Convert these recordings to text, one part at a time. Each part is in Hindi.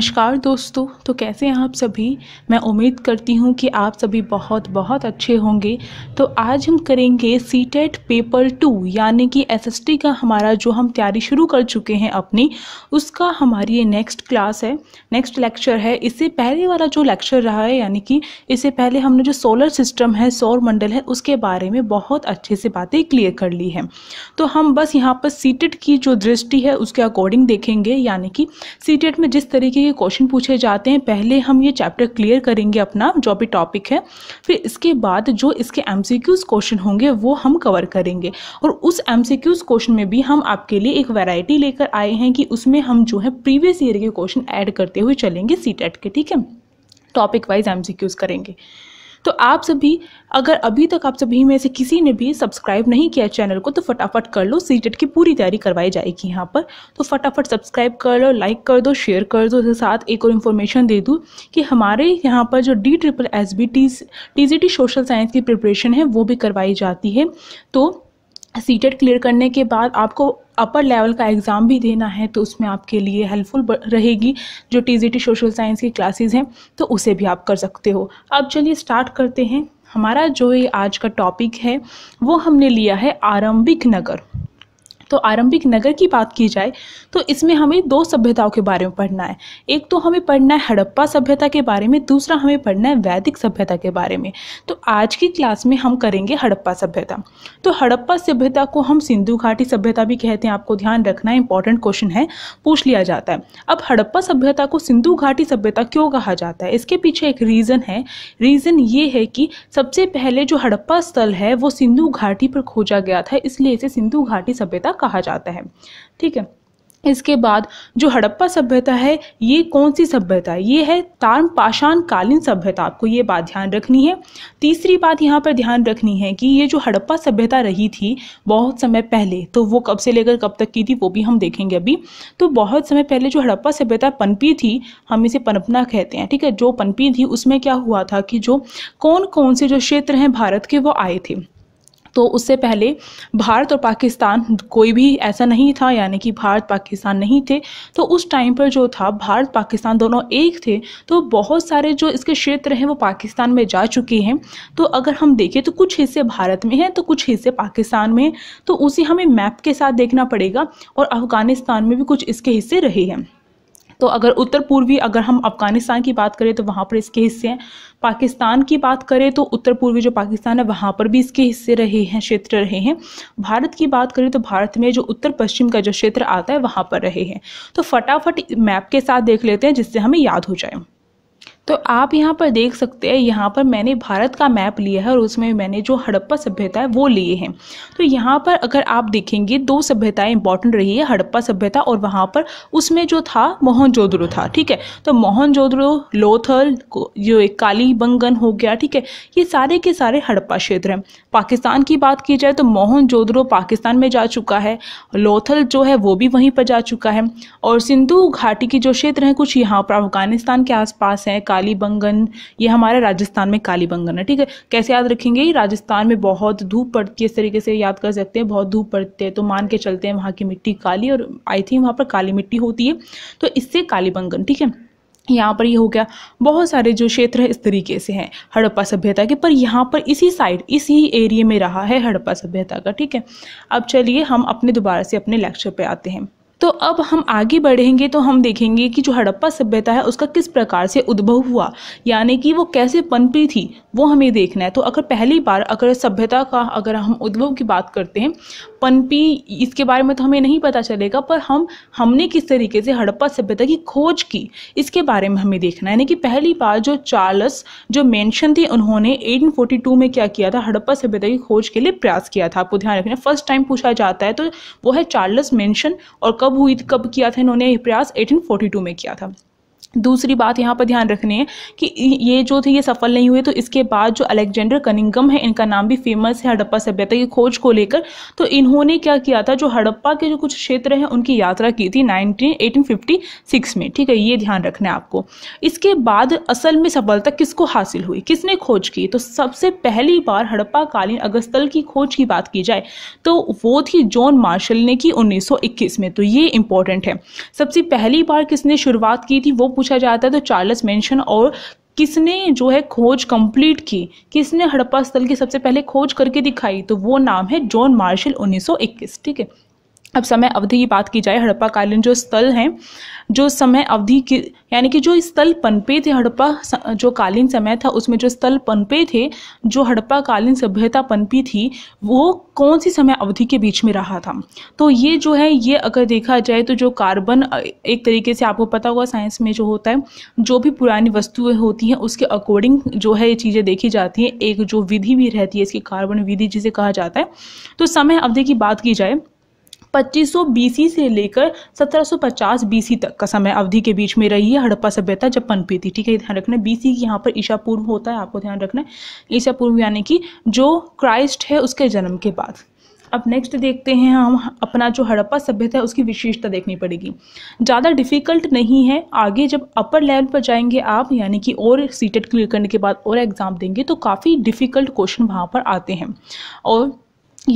नमस्कार दोस्तों तो कैसे हैं आप सभी मैं उम्मीद करती हूं कि आप सभी बहुत बहुत अच्छे होंगे तो आज हम करेंगे सी टेट पेपर टू यानी कि एसएसटी का हमारा जो हम तैयारी शुरू कर चुके हैं अपनी उसका हमारी ये नेक्स्ट क्लास है नेक्स्ट लेक्चर है इससे पहले वाला जो लेक्चर रहा है यानी कि इससे पहले हमने जो सोलर सिस्टम है सौर मंडल है उसके बारे में बहुत अच्छे से बातें क्लियर कर ली है तो हम बस यहाँ पर सी की जो दृष्टि है उसके अकॉर्डिंग देखेंगे यानी कि सी में जिस तरीके ये क्वेश्चन पूछे जाते हैं पहले हम ये चैप्टर क्लियर करेंगे अपना जो भी टॉपिक है फिर इसके बाद जो इसके एम क्वेश्चन होंगे वो हम कवर करेंगे और उस एम क्वेश्चन में भी हम आपके लिए एक वैरायटी लेकर आए हैं कि उसमें हम जो है प्रीवियस ईयर के क्वेश्चन ऐड करते हुए चलेंगे सी के e ठीक है टॉपिक वाइज एम करेंगे तो आप सभी अगर अभी तक आप सभी में से किसी ने भी सब्सक्राइब नहीं किया चैनल को तो फटाफट कर लो सी की पूरी तैयारी करवाई जाएगी यहाँ पर तो फटाफट सब्सक्राइब कर लो लाइक कर दो शेयर कर दो उसके साथ एक और इन्फॉर्मेशन दे दूँ कि हमारे यहाँ पर जो D triple S B T social science की प्रिपरेशन है वो भी करवाई जाती है तो सीटेट क्लियर करने के बाद आपको अपर लेवल का एग्ज़ाम भी देना है तो उसमें आपके लिए हेल्पफुल रहेगी जो टी सोशल साइंस की क्लासेस हैं तो उसे भी आप कर सकते हो अब चलिए स्टार्ट करते हैं हमारा जो ये आज का टॉपिक है वो हमने लिया है आरंभिक नगर तो आरंभिक नगर की बात की जाए तो इसमें हमें दो सभ्यताओं के बारे में पढ़ना है एक तो हमें पढ़ना है हड़प्पा सभ्यता के बारे में दूसरा हमें पढ़ना है वैदिक सभ्यता के बारे में तो आज की क्लास में हम करेंगे हड़प्पा सभ्यता तो हड़प्पा सभ्यता को हम सिंधु घाटी सभ्यता भी कहते हैं आपको ध्यान रखना इंपॉर्टेंट क्वेश्चन है पूछ लिया जाता है अब हड़प्पा सभ्यता को सिंधु घाटी सभ्यता क्यों कहा जाता है इसके पीछे एक रीज़न है रीज़न ये है कि सबसे पहले जो हड़प्पा स्थल है वो सिंधु घाटी पर खोजा गया था इसलिए इसे सिंधु घाटी सभ्यता कहा जाता है ठीक है इसके बाद जो हड़प्पा सभ्यता है ये कौन सी सभ्यता है ये है तार पाषाण कालीन सभ्यता आपको ये बात ध्यान रखनी है तीसरी बात यहाँ पर ध्यान रखनी है कि ये जो हड़प्पा सभ्यता रही थी बहुत समय पहले तो वो कब से लेकर कब तक की थी वो भी हम देखेंगे अभी तो बहुत समय पहले जो हड़प्पा सभ्यता पनपी थी हम इसे पनपना कहते हैं ठीक है जो पनपी थी उसमें क्या हुआ था कि जो कौन कौन से जो क्षेत्र हैं भारत के वो आए थे तो उससे पहले भारत और पाकिस्तान कोई भी ऐसा नहीं था यानी कि भारत पाकिस्तान नहीं थे तो उस टाइम पर जो था भारत पाकिस्तान दोनों एक थे तो बहुत सारे जो इसके क्षेत्र हैं वो पाकिस्तान में जा चुके हैं तो अगर हम देखें तो कुछ हिस्से भारत में हैं तो कुछ हिस्से पाकिस्तान में तो उसे हमें मैप के साथ देखना पड़ेगा और अफ़गानिस्तान में भी कुछ इसके हिस्से रहे हैं तो अगर उत्तर पूर्वी अगर हम अफगानिस्तान की बात करें तो वहाँ पर इसके हिस्से हैं पाकिस्तान की बात करें तो उत्तर पूर्वी जो पाकिस्तान है वहाँ पर भी इसके हिस्से रहे हैं क्षेत्र रहे हैं भारत की बात करें तो भारत में जो उत्तर पश्चिम का जो क्षेत्र आता है वहाँ पर रहे हैं तो फटाफट मैप के साथ देख लेते हैं जिससे हमें याद हो जाए तो आप यहाँ पर देख सकते हैं यहाँ पर मैंने भारत का मैप लिया है और उसमें मैंने जो हड़प्पा सभ्यता है वो लिए हैं तो यहाँ पर अगर आप देखेंगे दो सभ्यताएं इंपॉर्टेंट रही है हड़प्पा सभ्यता और वहाँ पर उसमें जो था मोहन था ठीक है तो मोहन लोथल जो एक काली बंगन हो गया ठीक है ये सारे के सारे हड़प्पा क्षेत्र हैं पाकिस्तान की बात की जाए तो मोहन पाकिस्तान में जा चुका है लोथल जो है वो भी वहीं पर जा चुका है और सिंधु घाटी की जो क्षेत्र हैं कुछ यहाँ पर अफगानिस्तान के आसपास हैं काली बंगन ये हमारे राजस्थान में काली बंगन है ठीक है कैसे याद रखेंगे राजस्थान में बहुत धूप पड़ती है इस तरीके से याद कर सकते हैं बहुत धूप पड़ती है तो मान के चलते हैं वहाँ की मिट्टी काली और आई थिंक वहाँ पर काली मिट्टी होती है तो इससे काली बंगन ठीक है यहाँ पर ये हो गया बहुत सारे जो क्षेत्र है इस तरीके से हैं हड़प्पा सभ्यता के पर यहाँ पर इसी साइड इसी एरिए में रहा है हड़प्पा सभ्यता का ठीक है अब चलिए हम अपने दोबारा से अपने लेक्चर पे आते हैं तो अब हम आगे बढ़ेंगे तो हम देखेंगे कि जो हड़प्पा सभ्यता है उसका किस प्रकार से उद्भव हुआ यानी कि वो कैसे पनपी थी वो हमें देखना है तो अगर पहली बार अगर सभ्यता का अगर हम उद्भव की बात करते हैं पनपी इसके बारे में तो हमें नहीं पता चलेगा पर हम हमने किस तरीके से हड़प्पा सभ्यता की खोज की इसके बारे में हमें देखना है यानी कि पहली बार जो चार्लस जो मेंशन थे उन्होंने 1842 में क्या किया था हड़प्पा सभ्यता की खोज के लिए प्रयास किया था आपको ध्यान रखना फर्स्ट टाइम पूछा जाता है तो वो है चार्लस मेंशन और कब हुई कब किया था इन्होंने प्रयास एटीन में किया था दूसरी बात यहाँ पर ध्यान रखनी है कि ये जो थे ये सफल नहीं हुए तो इसके बाद जो अलेक्जेंडर कनिंगम है इनका नाम भी फेमस है हड़प्पा सभ्यता की खोज को लेकर तो इन्होंने क्या किया था जो हड़प्पा के जो कुछ क्षेत्र हैं उनकी यात्रा की थी फिफ्टी सिक्स में ठीक है ये ध्यान रखना है आपको इसके बाद असल में सफलता किसको हासिल हुई किसने खोज की तो सबसे पहली बार हड़प्पा कालीन अगस्तल की खोज की बात की जाए तो वो थी जॉन मार्शल ने की उन्नीस में तो ये इंपॉर्टेंट है सबसे पहली बार किसने शुरुआत की थी वो पूछा जाता है तो चार्ल्स मेंशन और किसने जो है खोज कंप्लीट की किसने हड़प्पा स्थल की सबसे पहले खोज करके दिखाई तो वो नाम है जॉन मार्शल 1921 ठीक है अब समय अवधि की बात की जाए हड़प्पा कालीन जो स्थल हैं जो समय अवधि की यानी कि जो स्थल पनपे थे हड़प्पा जो कालीन समय था उसमें जो स्थल पनपे थे जो हड़प्पा कालीन सभ्यता पनपी थी वो कौन सी समय अवधि के बीच में रहा था तो ये जो है ये अगर देखा जाए तो जो कार्बन एक तरीके से आपको पता होगा साइंस में जो होता है जो भी पुरानी वस्तुएँ होती हैं उसके अकॉर्डिंग जो है ये चीज़ें देखी जाती हैं एक जो विधि भी रहती है इसकी कार्बन विधि जिसे कहा जाता है तो समय अवधि की बात की जाए 2500 बीसी से लेकर 1750 बीसी तक का समय अवधि के बीच में रही है हड़प्पा सभ्यता जब पनपी थी ठीक है ध्यान रखना बी सी यहाँ पर ईशा पूर्व होता है आपको ध्यान रखना है ईशा पूर्व यानी कि जो क्राइस्ट है उसके जन्म के बाद अब नेक्स्ट देखते हैं हम अपना जो हड़प्पा सभ्यता है उसकी विशेषता देखनी पड़ेगी ज़्यादा डिफिकल्ट नहीं है आगे जब अपर लेवल पर जाएंगे आप यानी कि और सीटेट क्लियर करने के बाद और एग्ज़ाम देंगे तो काफ़ी डिफ़िकल्ट क्वेश्चन वहाँ पर आते हैं और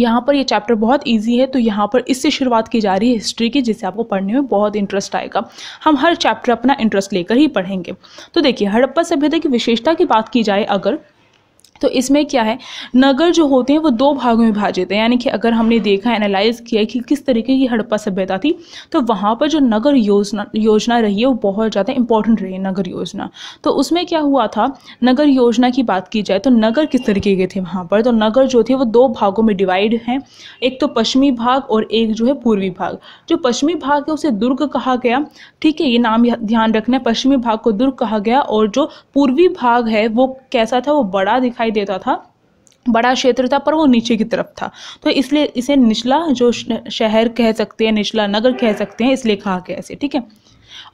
यहाँ पर ये यह चैप्टर बहुत ईजी है तो यहाँ पर इससे शुरुआत की जा रही है हिस्ट्री की जिससे आपको पढ़ने में बहुत इंटरेस्ट आएगा हम हर चैप्टर अपना इंटरेस्ट लेकर ही पढ़ेंगे तो देखिए हड़प्पा सभ्यता की विशेषता की बात की जाए अगर तो इसमें क्या है नगर जो होते हैं वो दो भागों में विभाजित हैं यानी कि अगर हमने देखा एनालाइज किया कि किस तरीके की हड़प्पा सभ्यता थी तो वहाँ पर जो नगर योजना योजना रही है वो बहुत ज़्यादा इंपॉर्टेंट रही है नगर योजना तो उसमें क्या हुआ था नगर योजना की बात की जाए तो नगर किस तरीके के थे वहाँ पर तो नगर जो थे वो दो भागों में डिवाइड हैं एक तो पश्चिमी भाग और एक जो है पूर्वी भाग जो पश्चिमी भाग है उसे दुर्ग कहा गया ठीक है ये नाम ध्यान रखना पश्चिमी भाग को दुर्ग कहा गया और जो पूर्वी भाग है वो कैसा था वो बड़ा दिखाई दिखाई देता था बड़ा क्षेत्र था पर वो नीचे की तरफ था तो इसलिए इसे निचला जो शहर कह सकते हैं निचला नगर कह सकते हैं इसलिए कहा गया इसे ठीक है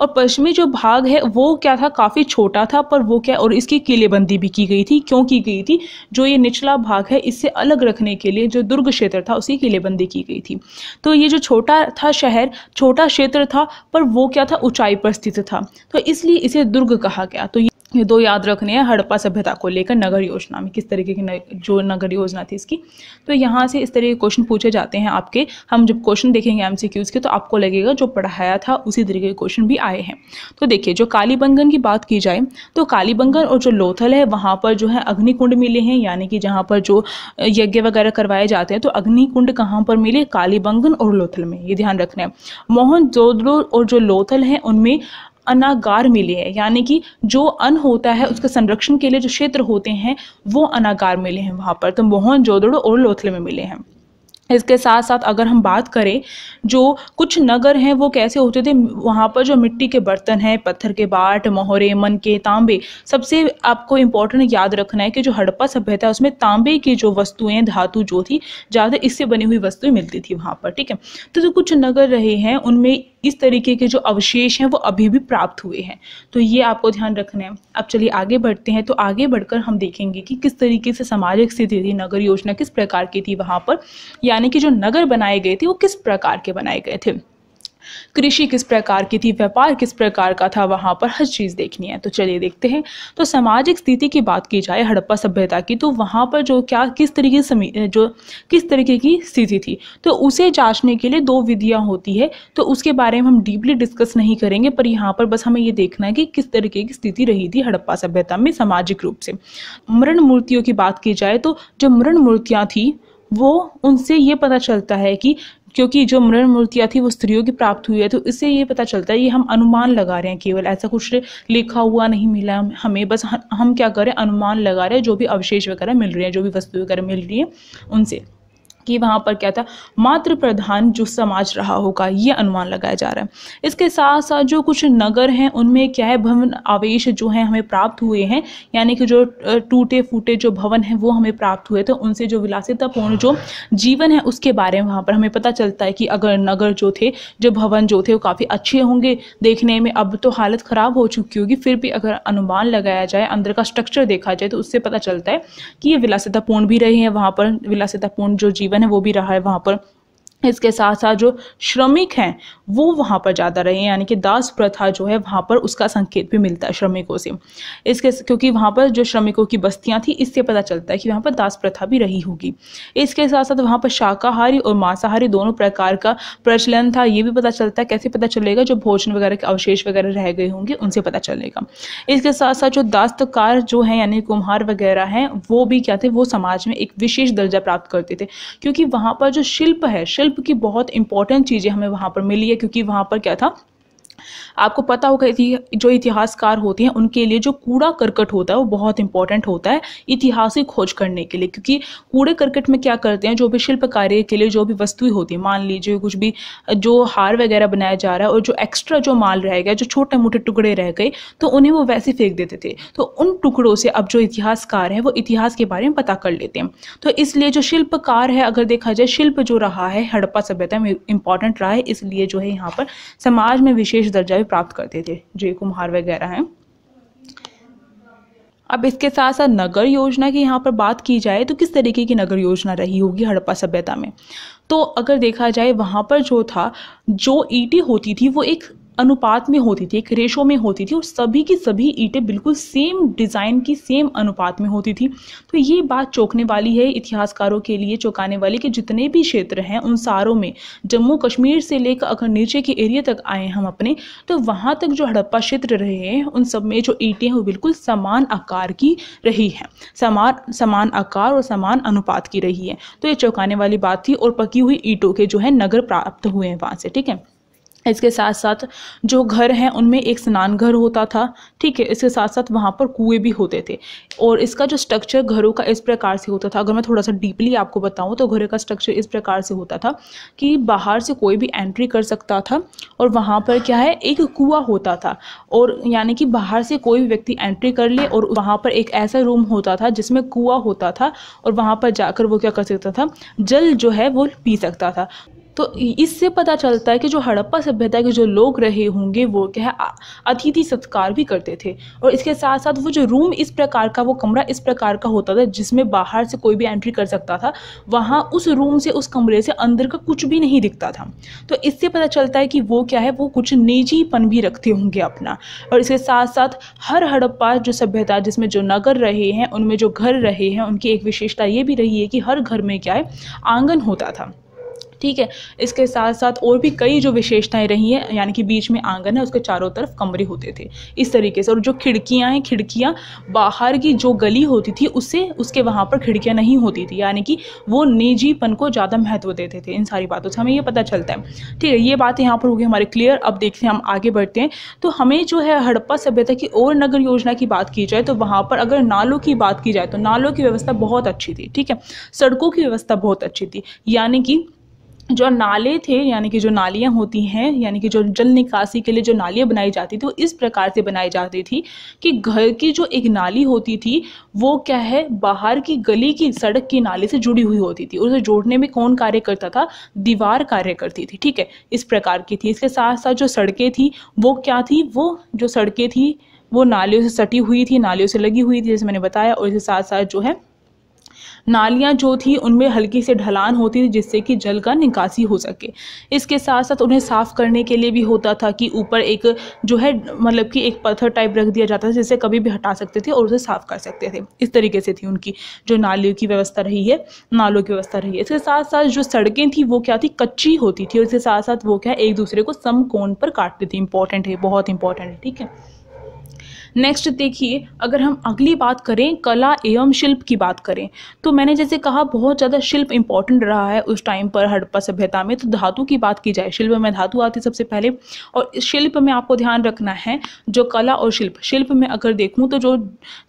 और पश्चिमी जो भाग है वो क्या था काफ़ी छोटा था पर वो क्या और इसकी किलेबंदी भी की गई थी क्यों की गई थी जो ये निचला भाग है इससे अलग रखने के लिए जो दुर्ग क्षेत्र था उसकी किलेबंदी की गई थी तो ये जो छोटा था शहर छोटा क्षेत्र था पर वो क्या था ऊंचाई पर स्थित था तो इसलिए इसे दुर्ग कहा गया तो ये दो याद रखने हैं हड़प्पा सभ्यता को लेकर नगर योजना में किस तरीके की जो नगर योजना थी इसकी तो यहाँ से इस तरह के क्वेश्चन पूछे जाते हैं आपके हम जब क्वेश्चन देखेंगे एम के तो आपको लगेगा जो पढ़ाया था उसी तरीके के क्वेश्चन भी आए हैं तो देखिए जो कालीबंगन की बात की जाए तो कालीबंगन और जो लोथल है वहाँ पर जो है अग्निकुंड मिले हैं यानी कि जहाँ पर जो यज्ञ वगैरह करवाए जाते हैं तो अग्निकुंड कहाँ पर मिले कालीबंगन और लोथल में ये ध्यान रखना है मोहन जोदड़ो और जो लोथल हैं उनमें अनागार मिले हैं यानी कि जो अन्न होता है उसके संरक्षण के लिए जो क्षेत्र होते हैं वो अनागार मिले हैं वहाँ पर तो मोहन जोदड़ो और लोथले में मिले हैं इसके साथ साथ अगर हम बात करें जो कुछ नगर हैं वो कैसे होते थे वहाँ पर जो मिट्टी के बर्तन हैं पत्थर के बाट मोहरे मन के तांबे सबसे आपको इम्पोर्टेंट याद रखना है कि जो हड़प्पा सभ्यता है उसमें तांबे की जो वस्तुएं धातु जो थी ज़्यादा इससे बनी हुई वस्तुएं मिलती थी वहाँ पर ठीक है तो जो कुछ नगर रहे हैं उनमें इस तरीके के जो अवशेष हैं वो अभी भी प्राप्त हुए हैं तो ये आपको ध्यान रखना है अब चलिए आगे बढ़ते हैं तो आगे बढ़कर हम देखेंगे कि किस तरीके से सामाजिक स्थिति थी नगर योजना किस प्रकार की थी वहाँ पर यानी कि जो नगर बनाए गए थे वो किस प्रकार के बनाए गए थे कृषि किस प्रकार की थी व्यापार किस प्रकार का था वहाँ पर हर चीज़ देखनी है तो चलिए देखते हैं तो सामाजिक स्थिति की बात की जाए हड़प्पा सभ्यता की तो वहाँ पर जो क्या किस तरीके से जो किस तरीके की स्थिति थी तो उसे जांचने के लिए दो विधियाँ होती है तो उसके बारे में हम डीपली डिस्कस नहीं करेंगे पर यहाँ पर बस हमें ये देखना है कि किस तरीके की स्थिति रही थी हड़प्पा सभ्यता में सामाजिक रूप से मृण मूर्तियों की बात की जाए तो जो मृण मूर्तियाँ थी वो उनसे ये पता चलता है कि क्योंकि जो मृण मूर्तियाँ थी वो स्त्रियों की प्राप्त हुई है तो इससे ये पता चलता है ये हम अनुमान लगा रहे हैं केवल ऐसा कुछ लिखा हुआ नहीं मिला हमें बस हम क्या करें अनुमान लगा रहे हैं जो भी अवशेष वगैरह मिल रहे हैं जो भी वस्तु वगैरह मिल रही है उनसे कि वहाँ पर क्या था मात्र प्रधान जो समाज रहा होगा ये अनुमान लगाया जा रहा है इसके साथ साथ जो कुछ नगर हैं उनमें क्या है भवन आवेश जो है हमें प्राप्त हुए हैं यानी कि जो टूटे फूटे जो भवन हैं वो हमें प्राप्त हुए थे उनसे जो विलासितापूर्ण जो जीवन है उसके बारे में वहाँ पर हमें पता चलता है कि अगर नगर जो थे जो भवन जो थे वो काफ़ी अच्छे होंगे देखने में अब तो हालत ख़राब हो चुकी होगी फिर भी अगर अनुमान लगाया जाए अंदर का स्ट्रक्चर देखा जाए तो उससे पता चलता है कि ये विलासितापूर्ण भी रहे हैं वहाँ पर विलासितापूर्ण जो जीवन जीवन है वो भी रहा है वहाँ पर इसके साथ साथ जो श्रमिक हैं वो वहाँ पर ज़्यादा रहे यानी कि दास प्रथा जो है वहाँ पर उसका संकेत भी मिलता है श्रमिकों से इसके क्योंकि वहाँ पर जो श्रमिकों की बस्तियाँ थी इससे पता चलता है कि वहाँ पर दास प्रथा भी रही होगी इसके साथ साथ वहाँ पर शाकाहारी और मांसाहारी दोनों प्रकार का प्रचलन था ये भी पता चलता है कैसे पता चलेगा जो भोजन वगैरह के अवशेष वगैरह रह गए होंगे उनसे पता चलेगा इसके साथ साथ जो दास्तकार जो हैं यानी कुम्हार वगैरह हैं वो भी क्या थे वो समाज में एक विशेष दर्जा प्राप्त करते थे क्योंकि वहाँ पर जो शिल्प है शिल्प हेल्प की बहुत इंपॉर्टेंट चीज़ें हमें वहां पर मिली है क्योंकि वहां पर क्या था आपको पता होगा जो इतिहासकार होते हैं उनके लिए जो कूड़ा करकट होता है वो बहुत इंपॉर्टेंट होता है इतिहासिक खोज करने के लिए क्योंकि कूड़े करकट में क्या करते हैं जो भी शिल्प कार्य के लिए जो भी वस्तुएं होती है मान लीजिए कुछ भी जो हार वगैरह बनाया जा रहा है और जो एक्स्ट्रा जो माल रह गया जो छोटे मोटे टुकड़े रह गए तो उन्हें वो वैसे फेंक देते थे तो उन टुकड़ों से अब जो इतिहासकार है वो इतिहास के बारे में पता कर लेते हैं तो इसलिए जो शिल्पकार है अगर देखा जाए शिल्प जो रहा है हड़प्पा सभ्यता में इंपॉर्टेंट रहा है इसलिए जो है यहाँ पर समाज में विशेष दर्जा भी प्राप्त करते थे जय कुमार वगैरह हैं अब इसके साथ साथ नगर योजना की यहाँ पर बात की जाए तो किस तरीके की नगर योजना रही होगी हड़प्पा सभ्यता में तो अगर देखा जाए वहाँ पर जो था जो ईटी होती थी वो एक अनुपात में होती थी एक रेशो में होती थी और सभी की सभी ईंटें बिल्कुल सेम डिज़ाइन की सेम अनुपात में होती थी तो ये बात चौंकने वाली है इतिहासकारों के लिए चौंकाने वाली कि जितने भी क्षेत्र हैं उन सारों में जम्मू कश्मीर से लेकर अगर नीचे के एरिया तक आए हम अपने तो वहाँ तक जो हड़प्पा क्षेत्र रहे हैं उन सब में जो ईंटें हैं वो बिल्कुल समान आकार की रही हैं समान समान आकार और समान अनुपात की रही है तो ये चौंकाने वाली बात थी और पकी हुई ईंटों के जो है नगर प्राप्त हुए हैं वहाँ से ठीक है इसके साथ साथ जो घर हैं उनमें एक स्नान घर होता था ठीक है इसके साथ साथ वहाँ पर कुएं भी होते थे और इसका जो स्ट्रक्चर घरों का इस प्रकार से होता था अगर मैं थोड़ा सा डीपली आपको बताऊँ तो घरों का स्ट्रक्चर इस प्रकार से होता था कि बाहर से कोई भी एंट्री कर सकता था और वहाँ पर क्या है एक कुआ होता था और यानी कि बाहर से कोई भी व्यक्ति एंट्री कर ले और वहाँ पर एक ऐसा रूम होता था जिसमें कुआ होता था और वहाँ पर जाकर वो क्या कर सकता था जल जो है वो पी सकता था तो इससे पता चलता है कि जो हड़प्पा सभ्यता के जो लोग रहे होंगे वो क्या है अतिथि सत्कार भी करते थे और इसके साथ साथ वो जो रूम इस प्रकार का वो कमरा इस प्रकार का होता था जिसमें बाहर से कोई भी एंट्री कर सकता था वहाँ उस रूम से उस कमरे से अंदर का कुछ भी नहीं दिखता था तो इससे पता चलता है कि वो क्या है वो कुछ निजीपन भी रखते होंगे अपना और इसके साथ साथ हर हड़प्पा जो सभ्यता जिसमें जो नगर रहे हैं उनमें जो घर रहे हैं उनकी एक विशेषता ये भी रही है कि हर घर में क्या है आंगन होता था ठीक है इसके साथ साथ और भी कई जो विशेषताएं रही हैं यानी कि बीच में आंगन है उसके चारों तरफ कमरे होते थे इस तरीके से और जो खिड़कियाँ हैं खिड़कियाँ बाहर की जो गली होती थी उससे उसके वहाँ पर खिड़कियाँ नहीं होती थी यानी कि वो निजीपन को ज़्यादा महत्व देते थे इन सारी बातों से हमें ये पता चलता है ठीक है ये बात यहाँ पर होगी हमारे क्लियर अब देखते हैं हम आगे बढ़ते हैं तो हमें जो है हड़प्पा सभ्यता की और नगर योजना की बात की जाए तो वहाँ पर अगर नालों की बात की जाए तो नालों की व्यवस्था बहुत अच्छी थी ठीक है सड़कों की व्यवस्था बहुत अच्छी थी यानी कि जो नाले थे यानी कि जो नालियाँ होती हैं यानी कि जो जल निकासी के लिए जो नालियाँ बनाई जाती थी वो इस प्रकार से बनाई जाती थी कि घर की जो एक नाली होती थी वो क्या है बाहर की गली की सड़क की नाली से जुड़ी हुई होती थी उसे जोड़ने में कौन कार्य करता था दीवार कार्य करती थी ठीक है इस प्रकार की थी इसके साथ साथ जो सड़कें थी वो क्या थी वो जो सड़कें थी वो नालियों से सटी हुई थी नालियों से लगी हुई थी जैसे मैंने बताया और इसके साथ साथ जो है नालियाँ जो थी उनमें हल्की से ढलान होती थी जिससे कि जल का निकासी हो सके इसके साथ साथ उन्हें साफ़ करने के लिए भी होता था कि ऊपर एक जो है मतलब कि एक पत्थर टाइप रख दिया जाता था जिसे कभी भी हटा सकते थे और उसे साफ़ कर सकते थे इस तरीके से थी उनकी जो नालियों की व्यवस्था रही है नालों की व्यवस्था रही है इसके साथ साथ जो सड़कें थी वो क्या थी कच्ची होती थी और इसके साथ साथ वो क्या एक दूसरे को समकोण पर काटती थी इंपॉर्टेंट है बहुत इंपॉर्टेंट है ठीक है नेक्स्ट देखिए अगर हम अगली बात करें कला एवं शिल्प की बात करें तो मैंने जैसे कहा बहुत ज़्यादा शिल्प इंपॉर्टेंट रहा है उस टाइम पर हड़प्पा सभ्यता में तो धातु की बात की जाए शिल्प में धातु आती सबसे पहले और शिल्प में आपको ध्यान रखना है जो कला और शिल्प शिल्प में अगर देखूँ तो जो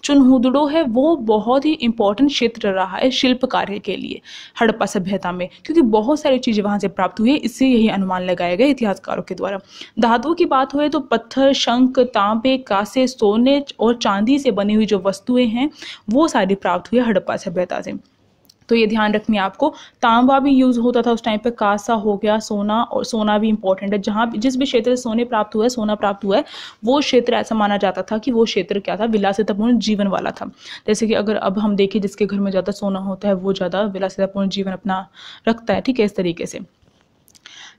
चुनहुदड़ो है वो बहुत ही इंपॉर्टेंट क्षेत्र रहा है शिल्प कार्य के लिए हड़प्पा सभ्यता में क्योंकि बहुत सारी चीज़ें वहाँ से प्राप्त हुई है इससे यही अनुमान लगाए गए इतिहासकारों के द्वारा धातु की बात हुए तो पत्थर शंख तांबे कासे सो सोने और चांदी से बनी हुई जो वस्तुएं हैं वो सारी प्राप्त हुई हड़प्पा सभ्यता से तो ये ध्यान रखनी है आपको तांबा भी यूज होता था उस टाइम पे कासा हो गया सोना और सोना भी इंपॉर्टेंट है जहां जिस भी क्षेत्र से सोने प्राप्त हुआ है सोना प्राप्त हुआ है वो क्षेत्र ऐसा माना जाता था कि वो क्षेत्र क्या था विलासितापूर्ण जीवन वाला था जैसे कि अगर अब हम देखें जिसके घर में ज़्यादा सोना होता है वो ज़्यादा विलासितापूर्ण जीवन अपना रखता है ठीक है इस तरीके से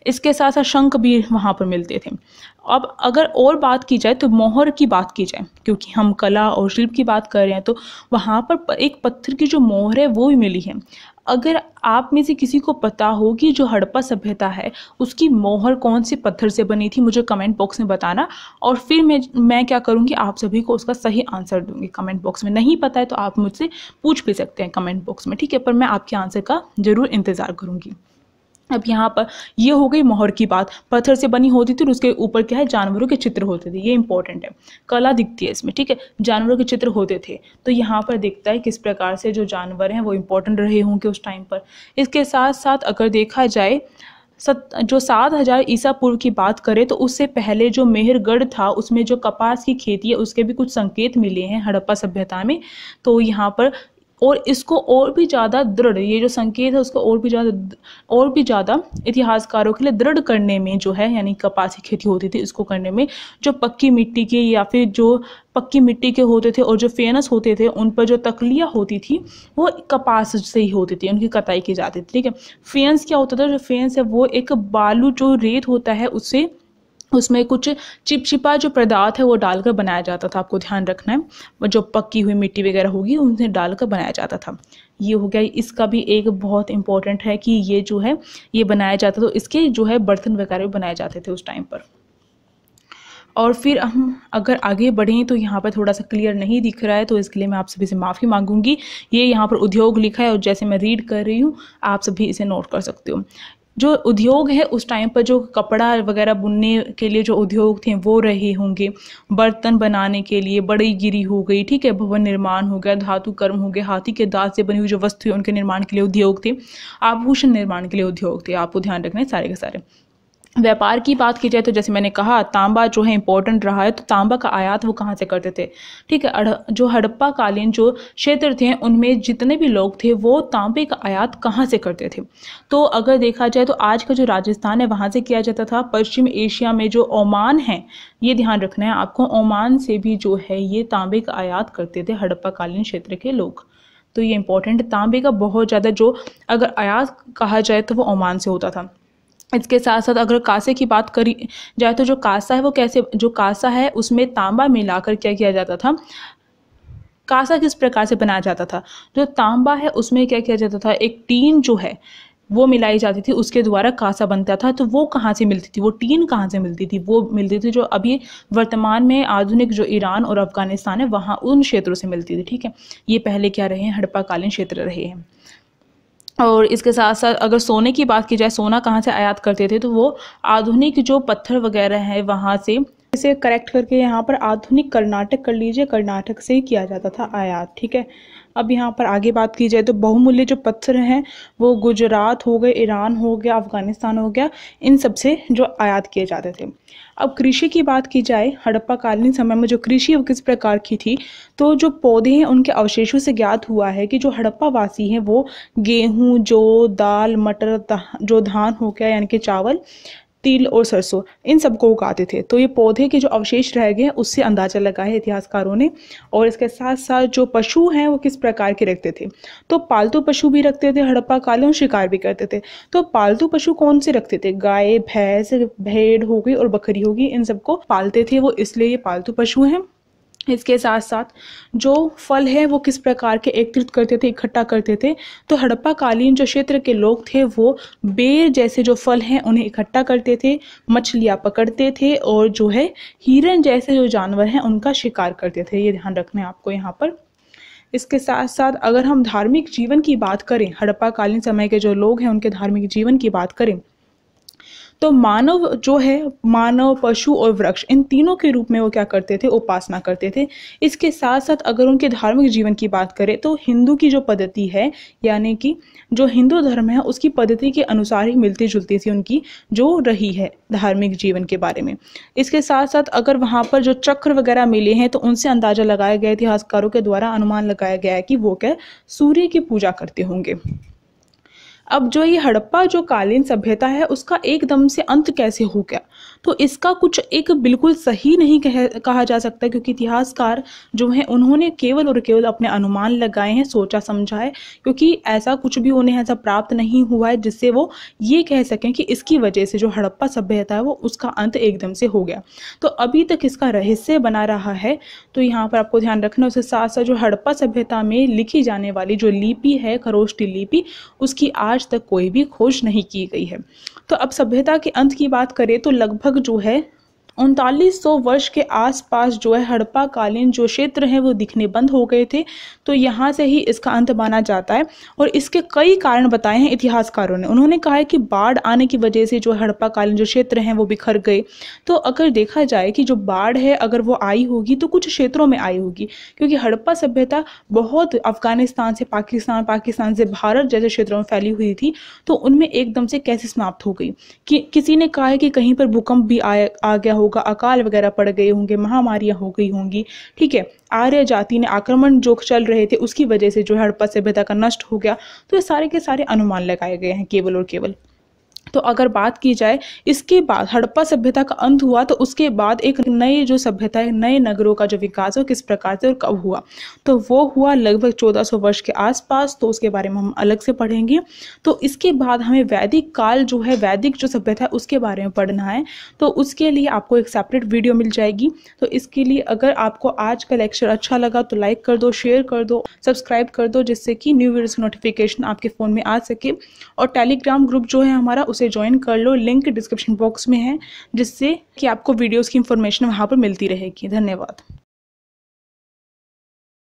इसके साथ साथ शंख भी वहाँ पर मिलते थे अब अगर और बात की जाए तो मोहर की बात की जाए क्योंकि हम कला और शिल्प की बात कर रहे हैं तो वहाँ पर एक पत्थर की जो मोहर है वो भी मिली है अगर आप में से किसी को पता हो कि जो हड़प्पा सभ्यता है उसकी मोहर कौन से पत्थर से बनी थी मुझे कमेंट बॉक्स में बताना और फिर मैं मैं क्या करूँगी आप सभी को उसका सही आंसर दूंगी कमेंट बॉक्स में नहीं पता है तो आप मुझसे पूछ भी सकते हैं कमेंट बॉक्स में ठीक है पर मैं आपके आंसर का ज़रूर इंतज़ार करूँगी अब यहाँ पर ये हो गई मोहर की बात पत्थर से बनी होती थी और उसके ऊपर क्या है जानवरों के चित्र होते थे ये इंपॉर्टेंट है कला दिखती है इसमें ठीक है जानवरों के चित्र होते थे तो यहाँ पर दिखता है किस प्रकार से जो जानवर हैं वो इम्पोर्टेंट रहे होंगे उस टाइम पर इसके साथ साथ अगर देखा जाए सत जो सात हज़ार ईसा पूर्व की बात करें तो उससे पहले जो मेहरगढ़ था उसमें जो कपास की खेती है उसके भी कुछ संकेत मिले हैं हड़प्पा सभ्यता में तो यहाँ पर और इसको और भी ज़्यादा दृढ़ ये जो संकेत है उसको और भी ज़्यादा और भी ज़्यादा इतिहासकारों के लिए दृढ़ करने में जो है यानी कपास की खेती होती थी इसको करने में जो पक्की मिट्टी के या फिर जो पक्की मिट्टी के होते थे और जो फेनस होते थे उन पर जो तकलियाँ होती थी वो कपास से ही होती थी उनकी कताई की जाती थी ठीक है फेंस क्या होता था जो फेंस है वो एक बालू जो रेत होता है उससे उसमें कुछ चिपचिपा जो पदार्थ है वो डालकर बनाया जाता था आपको ध्यान रखना है जो पक्की हुई मिट्टी वगैरह होगी उनमें डालकर बनाया जाता था ये हो गया इसका भी एक बहुत इंपॉर्टेंट है कि ये जो है ये बनाया जाता था तो इसके जो है बर्तन वगैरह भी बनाए जाते थे उस टाइम पर और फिर हम अगर आगे बढ़ें तो यहाँ पर थोड़ा सा क्लियर नहीं दिख रहा है तो इसके लिए मैं आप सभी से माफ़ी मांगूंगी ये यहाँ पर उद्योग लिखा है और जैसे मैं रीड कर रही हूँ आप सभी इसे नोट कर सकते हो जो उद्योग है उस टाइम पर जो कपड़ा वगैरह बुनने के लिए जो उद्योग थे वो रहे होंगे बर्तन बनाने के लिए बड़ी गिरी हो गई ठीक है भवन निर्माण हो गया धातु कर्म हो गया हाथी के दांत से बनी हुई जो वस्तु है उनके निर्माण के लिए उद्योग थे आभूषण निर्माण के लिए उद्योग थे आपको ध्यान रखना है सारे के सारे व्यापार की बात की जाए तो जैसे मैंने कहा तांबा जो है इंपॉर्टेंट रहा है तो तांबा का आयात वो कहाँ से करते थे ठीक है जो हड़प्पा कालीन जो क्षेत्र थे उनमें जितने भी लोग थे वो तांबे का आयात कहाँ से करते थे तो अगर देखा जाए तो आज का जो राजस्थान है वहाँ से किया जाता था पश्चिम एशिया में जो ओमान है ये ध्यान रखना है आपको ओमान से भी जो है ये तांबे का आयात करते थे हड़प्पा कालीन क्षेत्र के लोग तो ये इंपॉर्टेंट तांबे का बहुत ज़्यादा जो अगर आयात कहा जाए तो वो ओमान से होता था इसके साथ साथ अगर कासे की बात करी जाए तो जो कासा है वो कैसे जो कासा है उसमें तांबा मिलाकर क्या किया जाता था कासा किस प्रकार से बनाया जाता था जो तांबा है उसमें क्या किया जाता था एक टीन जो है वो मिलाई जाती थी उसके द्वारा कासा बनता था तो वो कहाँ से मिलती थी वो टीन कहाँ से मिलती थी वो मिलती थी जो अभी वर्तमान में आधुनिक जो ईरान और अफगानिस्तान है वहाँ उन क्षेत्रों से मिलती थी ठीक है ये पहले क्या रहे हैं हड़प्पाकालीन क्षेत्र रहे हैं और इसके साथ साथ अगर सोने की बात की जाए सोना कहाँ से आयात करते थे तो वो आधुनिक जो पत्थर वगैरह है वहाँ से इसे करेक्ट करके यहाँ पर आधुनिक कर्नाटक कर लीजिए कर्नाटक से ही किया जाता था आयात ठीक है अब यहाँ पर आगे बात की जाए तो बहुमूल्य जो पत्थर हैं वो गुजरात हो गए ईरान हो गया अफगानिस्तान हो गया इन सबसे जो आयात किए जाते थे अब कृषि की बात की जाए हड़प्पा कालीन समय में जो कृषि किस प्रकार की थी तो जो पौधे हैं उनके अवशेषों से ज्ञात हुआ है कि जो हड़प्पा वासी हैं वो गेहूँ जो दाल मटर जो धान हो गया यानी कि चावल तिल और सरसों इन सबको उगाते थे तो ये पौधे के जो अवशेष रह गए हैं उससे अंदाजा लगा है इतिहासकारों ने और इसके साथ साथ जो पशु हैं वो किस प्रकार के रखते थे तो पालतू पशु भी रखते थे हड़प्पा काले और शिकार भी करते थे तो पालतू पशु कौन से रखते थे गाय भैंस भेड़ हो गई और बकरी होगी इन सबको पालते थे वो इसलिए ये पालतू पशु हैं इसके साथ साथ जो फल है वो किस प्रकार के एकत्रित करते थे इकट्ठा करते थे तो हड़प्पा कालीन जो क्षेत्र के लोग थे वो बेर जैसे जो फल हैं उन्हें इकट्ठा करते थे मछलियाँ पकड़ते थे और जो है हिरण जैसे जो जानवर हैं उनका शिकार करते थे ये ध्यान रखना है आपको यहाँ पर इसके साथ साथ अगर हम धार्मिक जीवन की बात करें हड़प्पा कालीन समय के जो लोग हैं उनके धार्मिक जीवन की बात करें तो मानव जो है मानव पशु और वृक्ष इन तीनों के रूप में वो क्या करते थे उपासना करते थे इसके साथ साथ अगर उनके धार्मिक जीवन की बात करें तो हिंदू की जो पद्धति है यानी कि जो हिंदू धर्म है उसकी पद्धति के अनुसार ही मिलती जुलती थी उनकी जो रही है धार्मिक जीवन के बारे में इसके साथ साथ अगर वहाँ पर जो चक्र वगैरह मिले हैं तो उनसे अंदाजा लगाया गया इतिहासकारों के द्वारा अनुमान लगाया गया है कि वो क्या सूर्य की पूजा करते होंगे अब जो ये हड़प्पा जो कालीन सभ्यता है उसका एकदम से अंत कैसे हो गया तो इसका कुछ एक बिल्कुल सही नहीं कह, कहा जा सकता क्योंकि इतिहासकार जो हैं उन्होंने केवल और केवल अपने अनुमान लगाए हैं सोचा समझा है क्योंकि ऐसा कुछ भी उन्हें ऐसा प्राप्त नहीं हुआ है जिससे वो ये कह सकें कि इसकी वजह से जो हड़प्पा सभ्यता है वो उसका अंत एकदम से हो गया तो अभी तक इसका रहस्य बना रहा है तो यहाँ पर आपको ध्यान रखना उसके साथ साथ जो हड़प्पा सभ्यता में लिखी जाने वाली जो लिपि है खरोष्टी लिपि उसकी आज तक कोई भी खोज नहीं की गई है तो अब सभ्यता के अंत की बात करें तो लगभग जो है उनतालीस सौ वर्ष के आसपास जो है हड़प्पा कालीन जो क्षेत्र हैं वो दिखने बंद हो गए थे तो यहाँ से ही इसका अंत माना जाता है और इसके कई कारण बताए हैं इतिहासकारों ने उन्होंने कहा है कि बाढ़ आने की वजह से जो हड़प्पा कालीन जो क्षेत्र हैं वो बिखर गए तो अगर देखा जाए कि जो बाढ़ है अगर वो आई होगी तो कुछ क्षेत्रों में आई होगी क्योंकि हड़प्पा सभ्यता बहुत अफगानिस्तान से पाकिस्तान पाकिस्तान से भारत जैसे क्षेत्रों में फैली हुई थी तो उनमें एकदम से कैसे समाप्त हो गई कि किसी ने कहा है कि कहीं पर भूकंप भी आया आ गया होगा अकाल वगैरह पड़ गए होंगे महामारियां हो गई होंगी ठीक है आर्य जाति ने आक्रमण जो चल रहे थे उसकी वजह से जो है हड़प्पा सभ्यता का नष्ट हो गया तो ये सारे के सारे अनुमान लगाए गए हैं केवल और केवल तो अगर बात की जाए इसके बाद हड़प्पा सभ्यता का अंत हुआ तो उसके बाद एक नई जो सभ्यता है नए नगरों का जो विकास है किस प्रकार से और कब हुआ तो वो हुआ लगभग 1400 वर्ष के आसपास तो उसके बारे में हम अलग से पढ़ेंगे तो इसके बाद हमें वैदिक काल जो है वैदिक जो सभ्यता है उसके बारे में पढ़ना है तो उसके लिए आपको एक सेपरेट वीडियो मिल जाएगी तो इसके लिए अगर आपको आज का लेक्चर अच्छा लगा तो लाइक कर दो शेयर कर दो सब्सक्राइब कर दो जिससे कि न्यू वीडियोस नोटिफिकेशन आपके फ़ोन में आ सके और टेलीग्राम ग्रुप जो है हमारा उसे उसे ज्वाइन कर लो लिंक डिस्क्रिप्शन बॉक्स में है जिससे कि आपको वीडियोज़ की इन्फॉर्मेशन वहाँ पर मिलती रहेगी धन्यवाद